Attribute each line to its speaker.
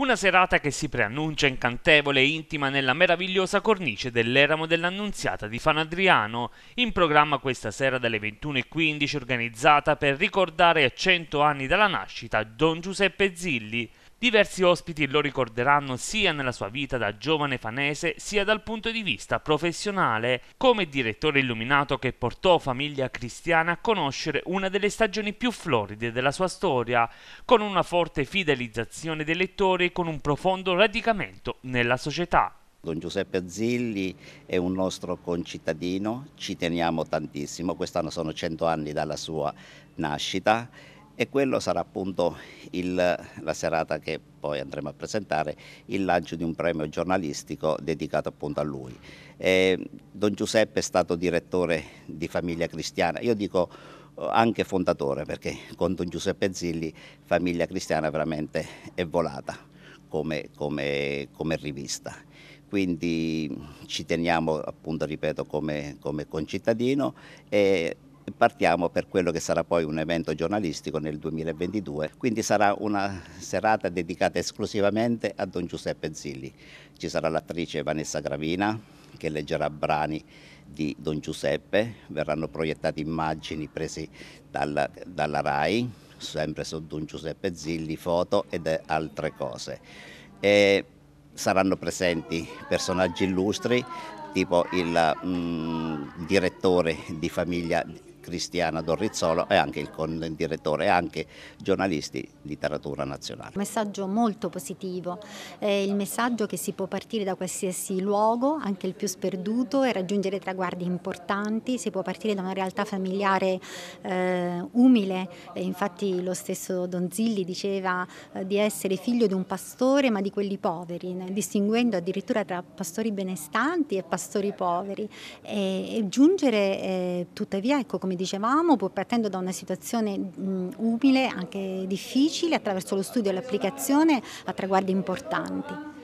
Speaker 1: Una serata che si preannuncia incantevole e intima nella meravigliosa cornice dell'Eramo dell'Annunziata di Fan Adriano, in programma questa sera dalle 21.15 organizzata per ricordare a 100 anni dalla nascita Don Giuseppe Zilli, Diversi ospiti lo ricorderanno sia nella sua vita da giovane fanese sia dal punto di vista professionale, come direttore illuminato che portò famiglia cristiana a conoscere una delle stagioni più floride della sua storia, con una forte fidelizzazione dei lettori e con un profondo radicamento nella società.
Speaker 2: Don Giuseppe Azzilli è un nostro concittadino, ci teniamo tantissimo, quest'anno sono 100 anni dalla sua nascita e quello sarà appunto il, la serata che poi andremo a presentare, il lancio di un premio giornalistico dedicato appunto a lui. Eh, Don Giuseppe è stato direttore di Famiglia Cristiana, io dico eh, anche fondatore perché con Don Giuseppe Zilli Famiglia Cristiana veramente è volata come, come, come rivista quindi ci teniamo appunto ripeto come, come concittadino e Partiamo per quello che sarà poi un evento giornalistico nel 2022, quindi sarà una serata dedicata esclusivamente a Don Giuseppe Zilli. Ci sarà l'attrice Vanessa Gravina che leggerà brani di Don Giuseppe, verranno proiettate immagini prese dalla, dalla RAI, sempre su Don Giuseppe Zilli, foto ed altre cose. E saranno presenti personaggi illustri tipo il mh, mm, direttore di famiglia Cristiana Dorrizzolo e anche il direttore e anche giornalisti di letteratura nazionale.
Speaker 3: Un messaggio molto positivo, eh, il messaggio che si può partire da qualsiasi luogo, anche il più sperduto e raggiungere traguardi importanti, si può partire da una realtà familiare eh, umile, e infatti lo stesso Don Zilli diceva eh, di essere figlio di un pastore ma di quelli poveri, distinguendo addirittura tra pastori benestanti e pastori poveri e, e giungere eh, tuttavia ecco come come dicevamo, pur partendo da una situazione mh, umile, anche difficile, attraverso lo studio e l'applicazione a traguardi importanti.